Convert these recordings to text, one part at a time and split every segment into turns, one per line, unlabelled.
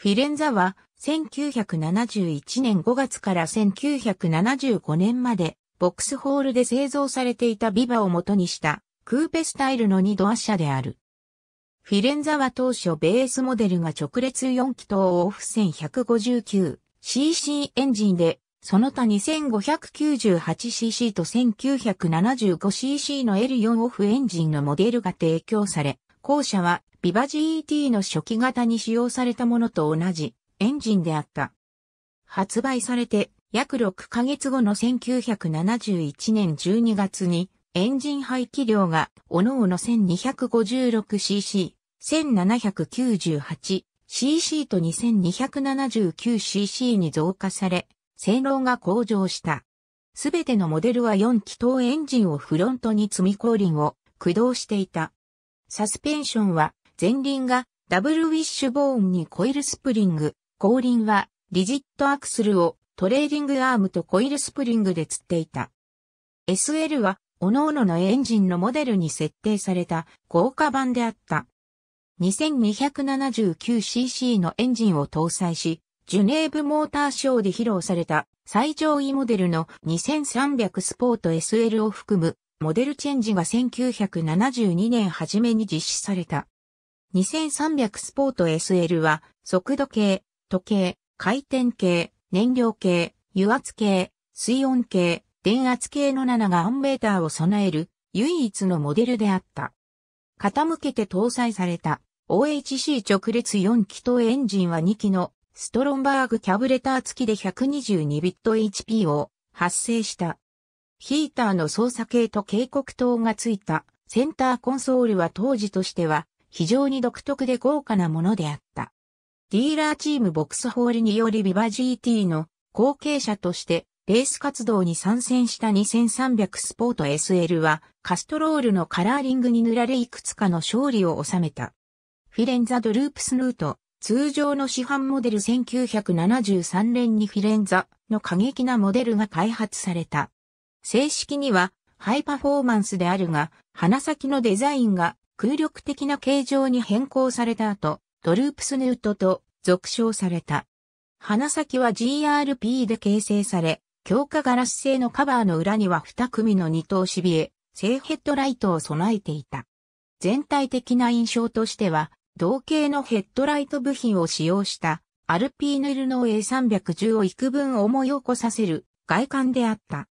フィレンザは1971年5月から1975年までボックスホールで製造されていたビバを元にしたクーペスタイルの二度圧車である。フィレンザは当初ベースモデルが直列4気筒オフ 1159cc エンジンで、その他 2598cc と 1975cc の L4 オフエンジンのモデルが提供され、後者はビバ GET の初期型に使用されたものと同じエンジンであった。発売されて約6ヶ月後の1971年12月にエンジン排気量がおのおの 1256cc、1798cc と 2279cc に増加され、性能が向上した。すべてのモデルは4気筒エンジンをフロントに積み降臨を駆動していた。サスペンションは、前輪がダブルウィッシュボーンにコイルスプリング、後輪はリジットアクスルをトレーディングアームとコイルスプリングで吊っていた。SL は、各々のエンジンのモデルに設定された豪華版であった。2279cc のエンジンを搭載し、ジュネーブモーターショーで披露された最上位モデルの2300スポート SL を含むモデルチェンジが1972年初めに実施された。2300スポート SL は、速度計、時計、回転計、燃料計、油圧計、水温計、電圧計の7がアンメーターを備える唯一のモデルであった。傾けて搭載された OHC 直列4気筒エンジンは2機のストロンバーグキャブレター付きで122ビット HP を発生した。ヒーターの操作系と警告灯がついたセンターコンソールは当時としては非常に独特で豪華なものであった。ディーラーチームボクスホールによりビバ GT の後継者としてレース活動に参戦した2300スポート SL はカストロールのカラーリングに塗られいくつかの勝利を収めた。フィレンザ・ドループスヌート、通常の市販モデル1973年にフィレンザの過激なモデルが開発された。正式にはハイパフォーマンスであるが、鼻先のデザインが空力的な形状に変更された後、ドループスヌートと俗称された。鼻先は GRP で形成され、強化ガラス製のカバーの裏には2組の2頭しびエ、正ヘッドライトを備えていた。全体的な印象としては、同型のヘッドライト部品を使用したアルピーヌルノー A310 を幾分思い起こさせる外観であった。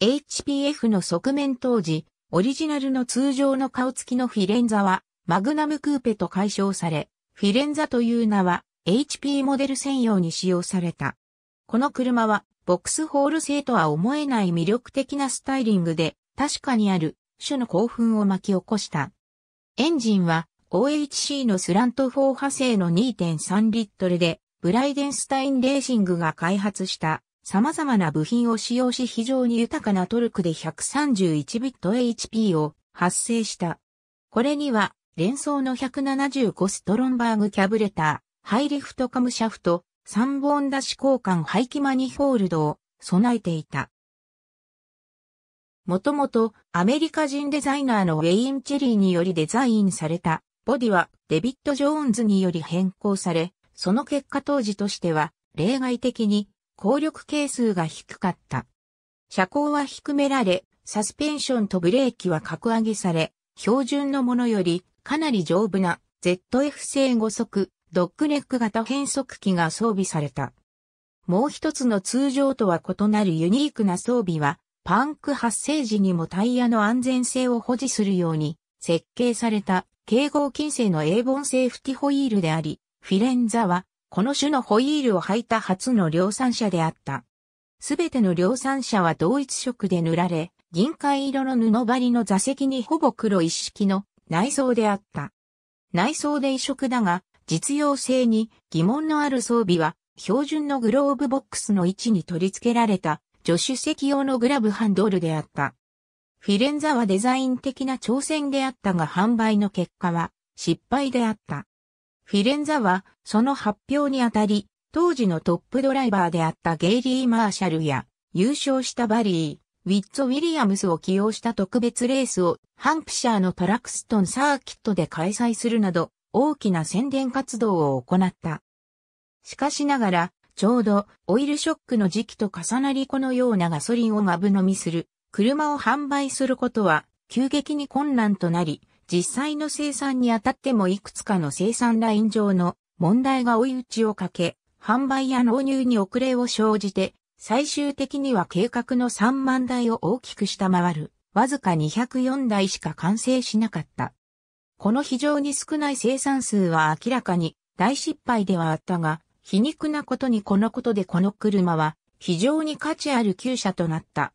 HPF の側面当時、オリジナルの通常の顔付きのフィレンザは、マグナムクーペと解消され、フィレンザという名は、HP モデル専用に使用された。この車は、ボックスホール製とは思えない魅力的なスタイリングで、確かにある、種の興奮を巻き起こした。エンジンは、OHC のスラント4派生の2.3リットルで、ブライデンスタインレーシングが開発した様々な部品を使用し非常に豊かなトルクで1 3 1ビット h p を発生した。これには、連想の175ストロンバーグキャブレター、ハイリフトカムシャフト、3本出し交換排気マニフォールドを備えていた。もともとアメリカ人デザイナーのウェイン・チェリーによりデザインされたボディはデビッド・ジョーンズにより変更され、その結果当時としては例外的に効力係数が低かった。車高は低められ、サスペンションとブレーキは格上げされ、標準のものよりかなり丈夫な ZF 製5速ドッグレック型変速機が装備された。もう一つの通常とは異なるユニークな装備は、パンク発生時にもタイヤの安全性を保持するように設計された、警合金製のエーボンセーフティホイールであり、フィレンザはこの種のホイールを履いた初の量産車であった。すべての量産車は同一色で塗られ、銀灰色の布張りの座席にほぼ黒一式の内装であった。内装で異色だが、実用性に疑問のある装備は、標準のグローブボックスの位置に取り付けられた、助手席用のグラブハンドルであった。フィレンザはデザイン的な挑戦であったが販売の結果は失敗であった。フィレンザは、その発表にあたり、当時のトップドライバーであったゲイリー・マーシャルや、優勝したバリー、ウィッツ・ウィリアムスを起用した特別レースを、ハンプシャーのトラクストンサーキットで開催するなど、大きな宣伝活動を行った。しかしながら、ちょうどオイルショックの時期と重なりこのようなガソリンをまぶ飲みする車を販売することは急激に困難となり、実際の生産にあたってもいくつかの生産ライン上の問題が追い打ちをかけ、販売や納入に遅れを生じて、最終的には計画の3万台を大きく下回る、わずか204台しか完成しなかった。この非常に少ない生産数は明らかに大失敗ではあったが、皮肉なことにこのことでこの車は非常に価値ある旧車となった。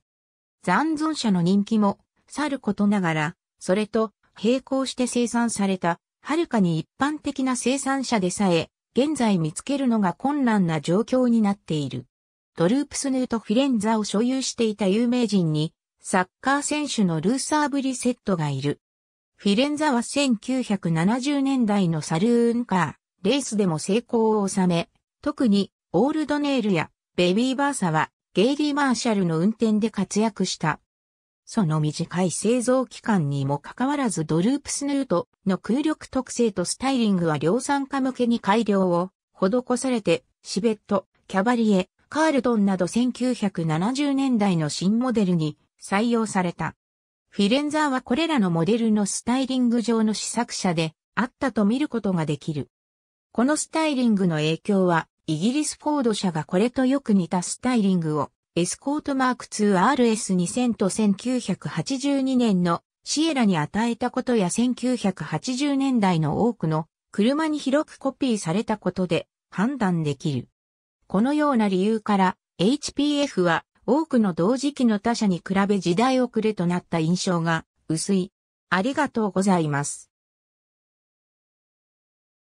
残存車の人気もさることながら、それと並行して生産された、はるかに一般的な生産者でさえ、現在見つけるのが困難な状況になっている。ドループスヌート・フィレンザを所有していた有名人に、サッカー選手のルーサー・ブリセットがいる。フィレンザは1970年代のサルーンカー、レースでも成功を収め、特にオールドネイルやベビーバーサはゲイリー・マーシャルの運転で活躍した。その短い製造期間にもかかわらずドループスヌートの空力特性とスタイリングは量産化向けに改良を施されて、シベット、キャバリエ、カールトンなど1970年代の新モデルに採用された。フィレンザーはこれらのモデルのスタイリング上の試作車であったと見ることができる。このスタイリングの影響は、イギリスフォード社がこれとよく似たスタイリングをエスコートマーク 2RS2000 と1982年のシエラに与えたことや1980年代の多くの車に広くコピーされたことで判断できる。このような理由から HPF は多くの同時期の他社に比べ時代遅れとなった印象が薄い。ありがとうございます。